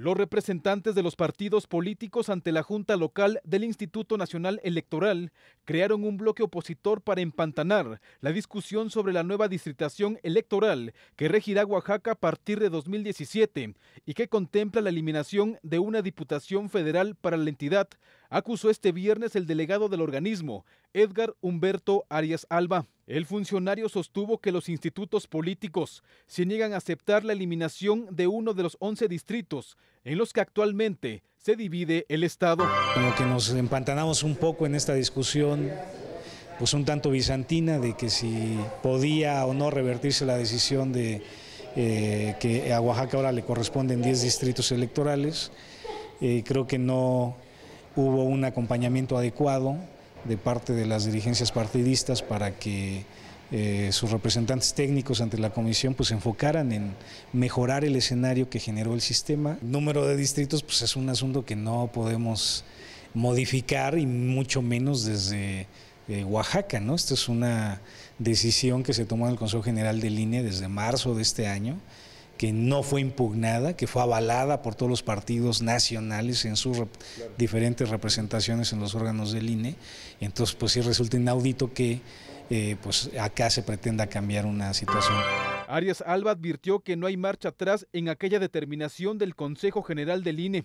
Los representantes de los partidos políticos ante la Junta Local del Instituto Nacional Electoral crearon un bloque opositor para empantanar la discusión sobre la nueva distritación electoral que regirá Oaxaca a partir de 2017 y que contempla la eliminación de una diputación federal para la entidad acusó este viernes el delegado del organismo, Edgar Humberto Arias Alba. El funcionario sostuvo que los institutos políticos se niegan a aceptar la eliminación de uno de los 11 distritos en los que actualmente se divide el Estado. Como que nos empantanamos un poco en esta discusión, pues un tanto bizantina, de que si podía o no revertirse la decisión de eh, que a Oaxaca ahora le corresponden 10 distritos electorales. Eh, creo que no hubo un acompañamiento adecuado de parte de las dirigencias partidistas para que eh, sus representantes técnicos ante la comisión pues se enfocaran en mejorar el escenario que generó el sistema. El número de distritos pues es un asunto que no podemos modificar y mucho menos desde eh, Oaxaca, ¿no? Esta es una decisión que se tomó en el Consejo General del INE desde marzo de este año que no fue impugnada, que fue avalada por todos los partidos nacionales en sus diferentes representaciones en los órganos del INE. Entonces, pues sí resulta inaudito que eh, pues acá se pretenda cambiar una situación. Arias Alba advirtió que no hay marcha atrás en aquella determinación del Consejo General del INE,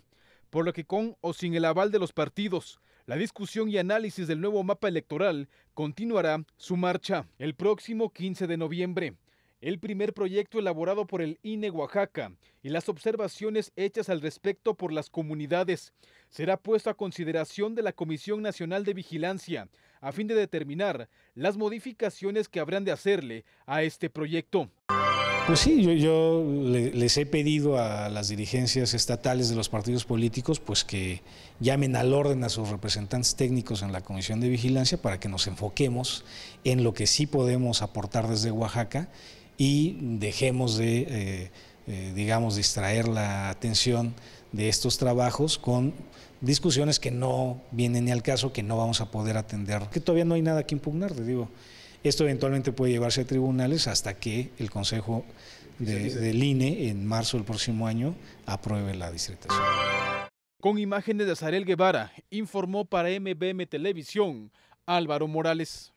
por lo que con o sin el aval de los partidos, la discusión y análisis del nuevo mapa electoral continuará su marcha el próximo 15 de noviembre el primer proyecto elaborado por el INE Oaxaca y las observaciones hechas al respecto por las comunidades. Será puesto a consideración de la Comisión Nacional de Vigilancia a fin de determinar las modificaciones que habrán de hacerle a este proyecto. Pues sí, yo, les he pedido a las dirigencias estatales de los partidos políticos pues que llamen al orden a sus representantes técnicos en la Comisión de Vigilancia para que nos enfoquemos en lo que sí podemos aportar desde Oaxaca y dejemos de, eh, eh, digamos, distraer la atención de estos trabajos con discusiones que no vienen ni al caso, que no vamos a poder atender, que todavía no hay nada que impugnar, te digo. Esto eventualmente puede llevarse a tribunales hasta que el Consejo del INE en marzo del próximo año apruebe la distritación. Con imágenes de Azarel Guevara, informó para MBM Televisión Álvaro Morales.